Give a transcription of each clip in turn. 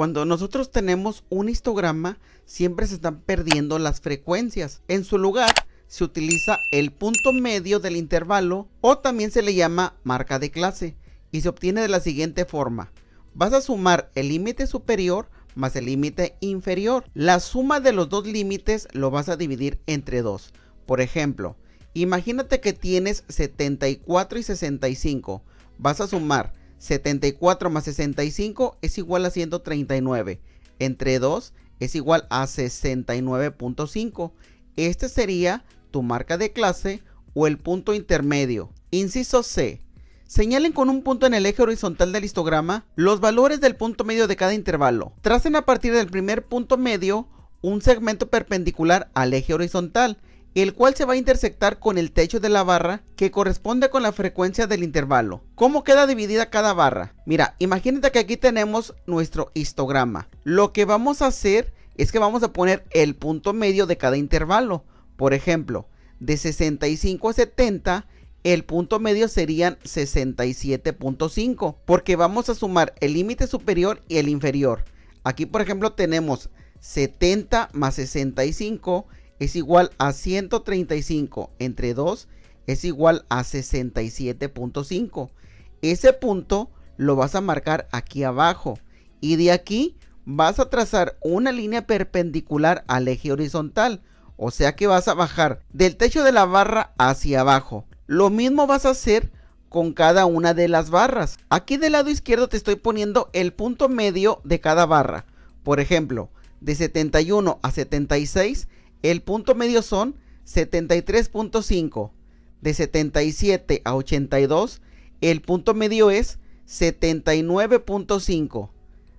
Cuando nosotros tenemos un histograma, siempre se están perdiendo las frecuencias. En su lugar, se utiliza el punto medio del intervalo o también se le llama marca de clase y se obtiene de la siguiente forma. Vas a sumar el límite superior más el límite inferior. La suma de los dos límites lo vas a dividir entre dos. Por ejemplo, imagínate que tienes 74 y 65. Vas a sumar 74 más 65 es igual a 139. Entre 2 es igual a 69.5. Este sería tu marca de clase o el punto intermedio. Inciso C. Señalen con un punto en el eje horizontal del histograma los valores del punto medio de cada intervalo. Tracen a partir del primer punto medio un segmento perpendicular al eje horizontal el cual se va a intersectar con el techo de la barra que corresponde con la frecuencia del intervalo. ¿Cómo queda dividida cada barra? Mira, imagínate que aquí tenemos nuestro histograma. Lo que vamos a hacer es que vamos a poner el punto medio de cada intervalo. Por ejemplo, de 65 a 70, el punto medio serían 67.5, porque vamos a sumar el límite superior y el inferior. Aquí, por ejemplo, tenemos 70 más 65 es igual a 135 entre 2 es igual a 67.5. Ese punto lo vas a marcar aquí abajo y de aquí vas a trazar una línea perpendicular al eje horizontal. O sea que vas a bajar del techo de la barra hacia abajo. Lo mismo vas a hacer con cada una de las barras. Aquí del lado izquierdo te estoy poniendo el punto medio de cada barra. Por ejemplo, de 71 a 76 el punto medio son 73.5. De 77 a 82, el punto medio es 79.5.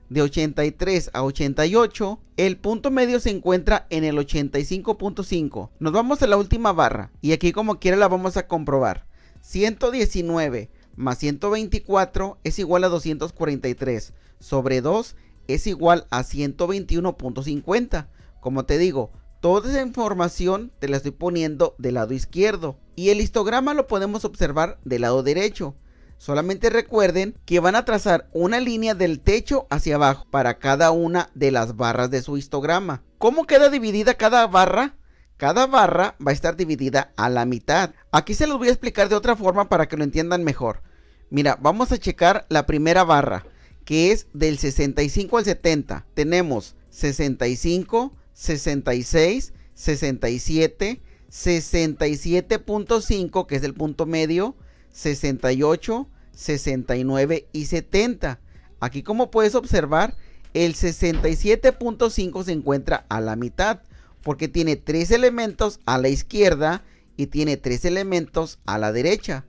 De 83 a 88, el punto medio se encuentra en el 85.5. Nos vamos a la última barra y aquí como quiera la vamos a comprobar. 119 más 124 es igual a 243. Sobre 2 es igual a 121.50. Como te digo, Toda esa información te la estoy poniendo del lado izquierdo. Y el histograma lo podemos observar del lado derecho. Solamente recuerden que van a trazar una línea del techo hacia abajo para cada una de las barras de su histograma. ¿Cómo queda dividida cada barra? Cada barra va a estar dividida a la mitad. Aquí se los voy a explicar de otra forma para que lo entiendan mejor. Mira, vamos a checar la primera barra, que es del 65 al 70. Tenemos 65, 66, 67, 67.5, que es el punto medio, 68, 69 y 70. Aquí como puedes observar, el 67.5 se encuentra a la mitad, porque tiene tres elementos a la izquierda y tiene tres elementos a la derecha.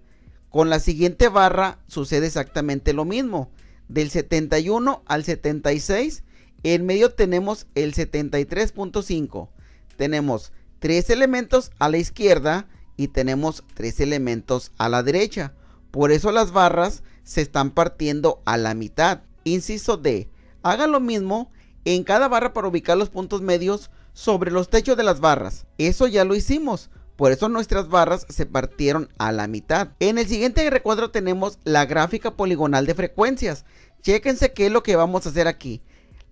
Con la siguiente barra sucede exactamente lo mismo. Del 71 al 76 en medio tenemos el 73.5. Tenemos tres elementos a la izquierda y tenemos tres elementos a la derecha. Por eso las barras se están partiendo a la mitad. Inciso D. Haga lo mismo en cada barra para ubicar los puntos medios sobre los techos de las barras. Eso ya lo hicimos. Por eso nuestras barras se partieron a la mitad. En el siguiente recuadro tenemos la gráfica poligonal de frecuencias. Chéquense qué es lo que vamos a hacer aquí.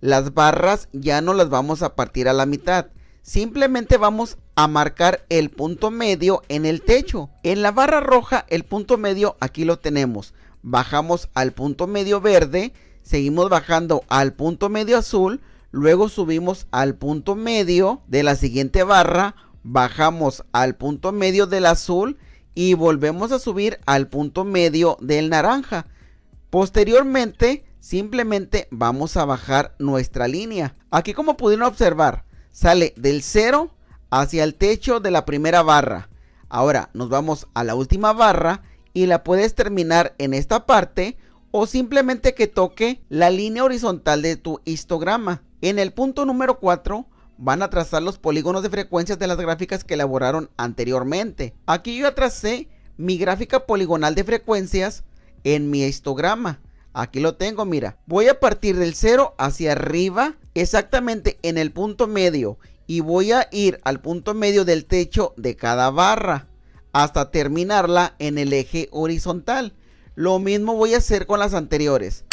Las barras ya no las vamos a partir a la mitad. Simplemente vamos a marcar el punto medio en el techo. En la barra roja el punto medio aquí lo tenemos. Bajamos al punto medio verde, seguimos bajando al punto medio azul, luego subimos al punto medio de la siguiente barra, bajamos al punto medio del azul y volvemos a subir al punto medio del naranja. Posteriormente simplemente vamos a bajar nuestra línea. Aquí como pudieron observar, sale del 0 hacia el techo de la primera barra. Ahora nos vamos a la última barra y la puedes terminar en esta parte o simplemente que toque la línea horizontal de tu histograma. En el punto número 4 van a trazar los polígonos de frecuencias de las gráficas que elaboraron anteriormente. Aquí yo tracé mi gráfica poligonal de frecuencias en mi histograma. Aquí lo tengo, mira. Voy a partir del 0 hacia arriba, exactamente en el punto medio. Y voy a ir al punto medio del techo de cada barra hasta terminarla en el eje horizontal. Lo mismo voy a hacer con las anteriores.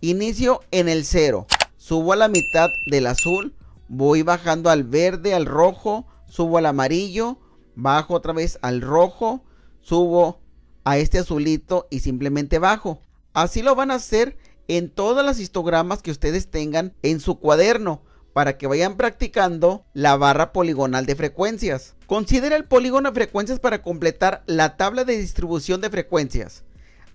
Inicio en el 0, subo a la mitad del azul, voy bajando al verde, al rojo, subo al amarillo, bajo otra vez al rojo, subo a este azulito y simplemente bajo. Así lo van a hacer en todas las histogramas que ustedes tengan en su cuaderno para que vayan practicando la barra poligonal de frecuencias. Considera el polígono de frecuencias para completar la tabla de distribución de frecuencias.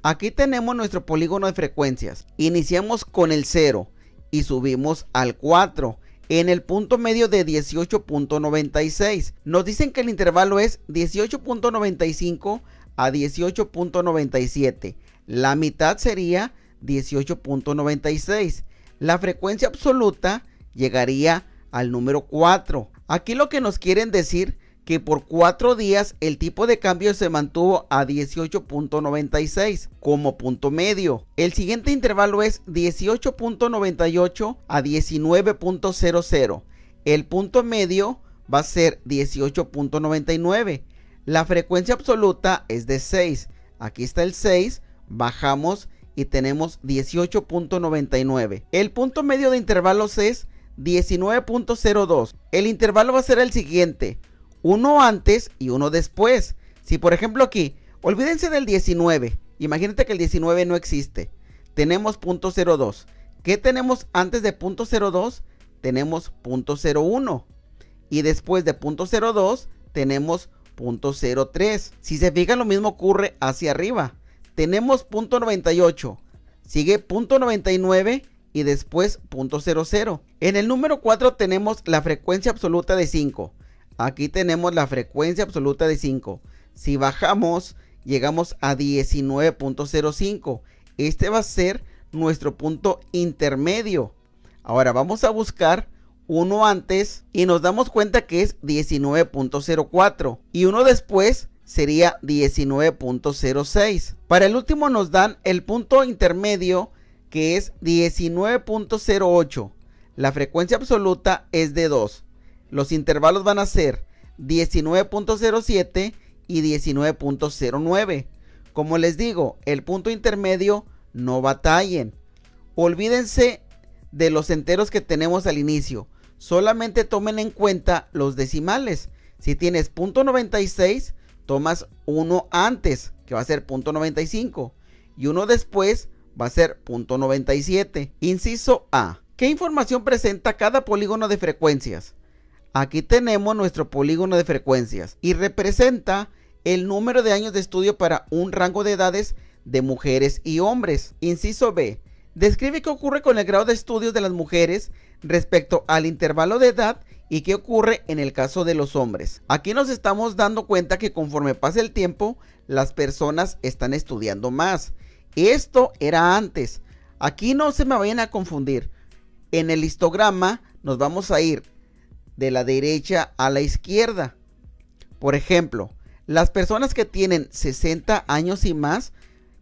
Aquí tenemos nuestro polígono de frecuencias. Iniciamos con el 0 y subimos al 4 en el punto medio de 18.96. Nos dicen que el intervalo es 18.95 a 18.97. La mitad sería 18.96. La frecuencia absoluta llegaría al número 4. Aquí lo que nos quieren decir que por 4 días el tipo de cambio se mantuvo a 18.96 como punto medio. El siguiente intervalo es 18.98 a 19.00. El punto medio va a ser 18.99. La frecuencia absoluta es de 6. Aquí está el 6 bajamos y tenemos 18.99. El punto medio de intervalos es 19.02. El intervalo va a ser el siguiente, uno antes y uno después. Si por ejemplo aquí, olvídense del 19, imagínate que el 19 no existe. Tenemos .02. ¿Qué tenemos antes de .02? Tenemos .01. Y después de .02 tenemos .03. Si se fijan lo mismo ocurre hacia arriba tenemos punto 98, sigue punto 99 y después punto 00. En el número 4 tenemos la frecuencia absoluta de 5. Aquí tenemos la frecuencia absoluta de 5. Si bajamos, llegamos a 19.05. Este va a ser nuestro punto intermedio. Ahora vamos a buscar uno antes y nos damos cuenta que es 19.04 y uno después sería 19.06. Para el último nos dan el punto intermedio que es 19.08. La frecuencia absoluta es de 2. Los intervalos van a ser 19.07 y 19.09. Como les digo, el punto intermedio no batallen. Olvídense de los enteros que tenemos al inicio. Solamente tomen en cuenta los decimales. Si tienes .96, tomas uno antes, que va a ser punto 95, y uno después va a ser punto 97. Inciso A. ¿Qué información presenta cada polígono de frecuencias? Aquí tenemos nuestro polígono de frecuencias y representa el número de años de estudio para un rango de edades de mujeres y hombres. Inciso B. Describe qué ocurre con el grado de estudios de las mujeres respecto al intervalo de edad ¿Y qué ocurre en el caso de los hombres? Aquí nos estamos dando cuenta que conforme pasa el tiempo, las personas están estudiando más. Esto era antes. Aquí no se me vayan a confundir. En el histograma nos vamos a ir de la derecha a la izquierda. Por ejemplo, las personas que tienen 60 años y más,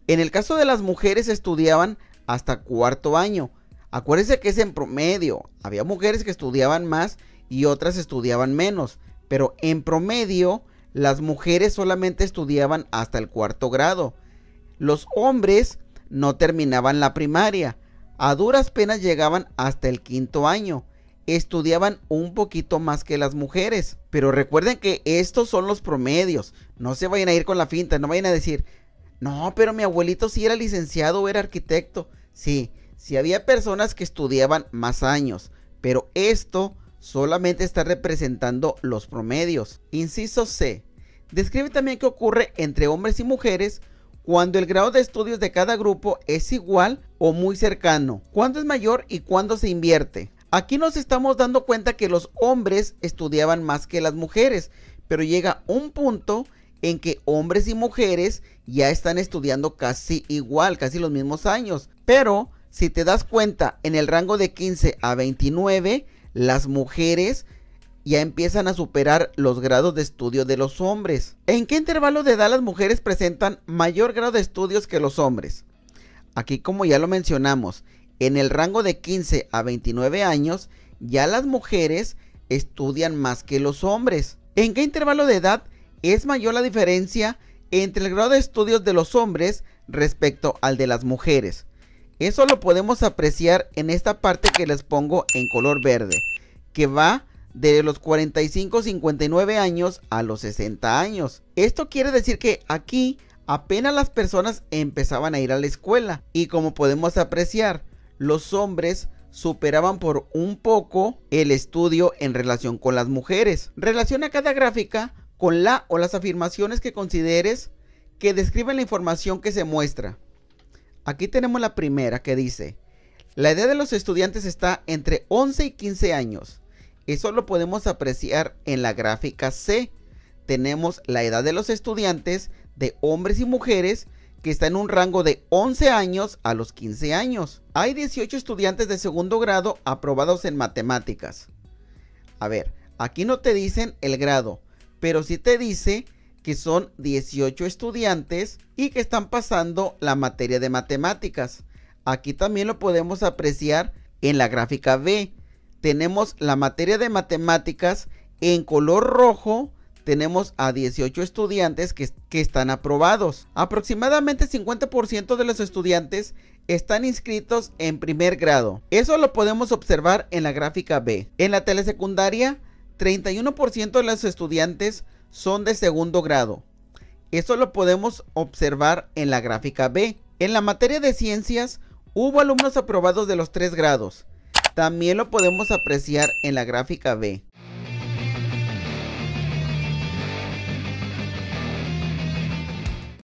en el caso de las mujeres estudiaban hasta cuarto año. Acuérdense que es en promedio. Había mujeres que estudiaban más y otras estudiaban menos, pero en promedio las mujeres solamente estudiaban hasta el cuarto grado. Los hombres no terminaban la primaria, a duras penas llegaban hasta el quinto año. Estudiaban un poquito más que las mujeres. Pero recuerden que estos son los promedios. No se vayan a ir con la finta, no vayan a decir, no, pero mi abuelito sí era licenciado o era arquitecto. Sí, sí había personas que estudiaban más años, pero esto solamente está representando los promedios. Inciso C. Describe también qué ocurre entre hombres y mujeres cuando el grado de estudios de cada grupo es igual o muy cercano, ...cuando es mayor y cuándo se invierte. Aquí nos estamos dando cuenta que los hombres estudiaban más que las mujeres, pero llega un punto en que hombres y mujeres ya están estudiando casi igual, casi los mismos años. Pero si te das cuenta, en el rango de 15 a 29, las mujeres ya empiezan a superar los grados de estudio de los hombres. ¿En qué intervalo de edad las mujeres presentan mayor grado de estudios que los hombres? Aquí como ya lo mencionamos, en el rango de 15 a 29 años ya las mujeres estudian más que los hombres. ¿En qué intervalo de edad es mayor la diferencia entre el grado de estudios de los hombres respecto al de las mujeres? Eso lo podemos apreciar en esta parte que les pongo en color verde, que va de los 45, 59 años a los 60 años. Esto quiere decir que aquí apenas las personas empezaban a ir a la escuela y como podemos apreciar, los hombres superaban por un poco el estudio en relación con las mujeres. Relaciona cada gráfica con la o las afirmaciones que consideres que describen la información que se muestra. Aquí tenemos la primera que dice, la edad de los estudiantes está entre 11 y 15 años. Eso lo podemos apreciar en la gráfica C. Tenemos la edad de los estudiantes de hombres y mujeres que está en un rango de 11 años a los 15 años. Hay 18 estudiantes de segundo grado aprobados en matemáticas. A ver, aquí no te dicen el grado, pero sí te dice que son 18 estudiantes y que están pasando la materia de matemáticas. Aquí también lo podemos apreciar en la gráfica B. Tenemos la materia de matemáticas en color rojo. Tenemos a 18 estudiantes que, que están aprobados. Aproximadamente 50% de los estudiantes están inscritos en primer grado. Eso lo podemos observar en la gráfica B. En la telesecundaria, 31% de los estudiantes son de segundo grado. Eso lo podemos observar en la gráfica B. En la materia de ciencias hubo alumnos aprobados de los tres grados. También lo podemos apreciar en la gráfica B.